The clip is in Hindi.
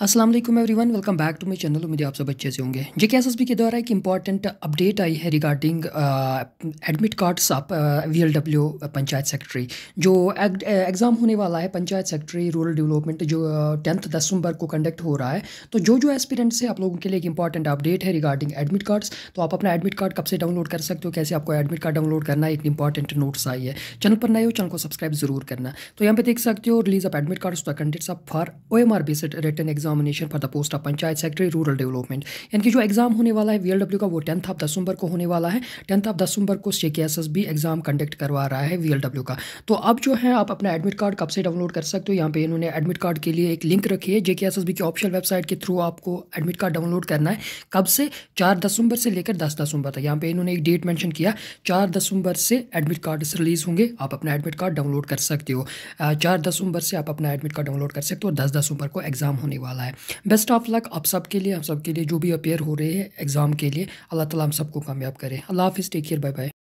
Aslam everyone welcome back to my channel उम्मीद आप सब अच्छे से होंगे जे के एस एस बी के द्वारा एक इंपॉर्टेंट अपडेट आई है रिगार्डिंग एडमिट कार्ड्स आप V L W panchayat secretary जो एग्ज़ाम uh, होने वाला है पंचायत सेक्रेटरी रूरल डेवलपमेंट जो टेंथ दिसंबर दसंबर को कंडक्ट हो रहा है तो जो जो एस्पिरेंट है आप लोगों के लिए एक इंपॉर्टेंट अपडेट है रिगार्डिंग एडमिट कार्ड्स तो आप अपना एडमिट कार्ड कब से डाउनलोड कर सकते हो कैसे आपको एडमिट कार्ड डाउनलोड करना एक इंपॉर्टेंट नोट्स आई है चैनल पर नए हो चैनल को सब्सक्राइब जरूर करना तो यहाँ पर देख सकते हो release of admit cards the candidates of for O M R based written exam examination for the post of panchayat secretary rural development यानी कि जो एग्ज़ाम होने वाला है वी का वो टेंथ ऑफ दसंबर को होने वाला है टेंथ ऑफ दिसंबर को J K S S B exam conduct करवा रहा है वी का तो अब जो है आप अपना एडमिट कार्ड कब से डाउनलोड कर सकते हो यहाँ पे इन्होंने एडमिट कार्ड के लिए एक लिंक रखी है जेके एस एस बी की ऑफिशियल वेबसाइट के थ्रू आपको एडमिट कार्ड डाउनलोड करना है कब से चार दसंबर से लेकर दस दसंबर तक यहाँ पे इन्होंने एक डेट मैंशन किया चार दसंबर से एडमिट कार्ड रिलीज़ होंगे आप अपना एडमिट कार्ड डाउनलोड कर सकते हो चार दसंबर से आप अपना एडमिट कार्ड डाउनलोड कर सकते हो दस दसंबर को एग्ज़ाम होने वाला वाला है बेस्ट ऑफ लक आप सब के लिए आप सब के लिए जो भी अपेयर हो रहे हैं एग्ज़ाम के लिए अल्लाह ताला हम सबको कामयाब करें अल्लाह हाफिज़ टेक केयर बाय बाय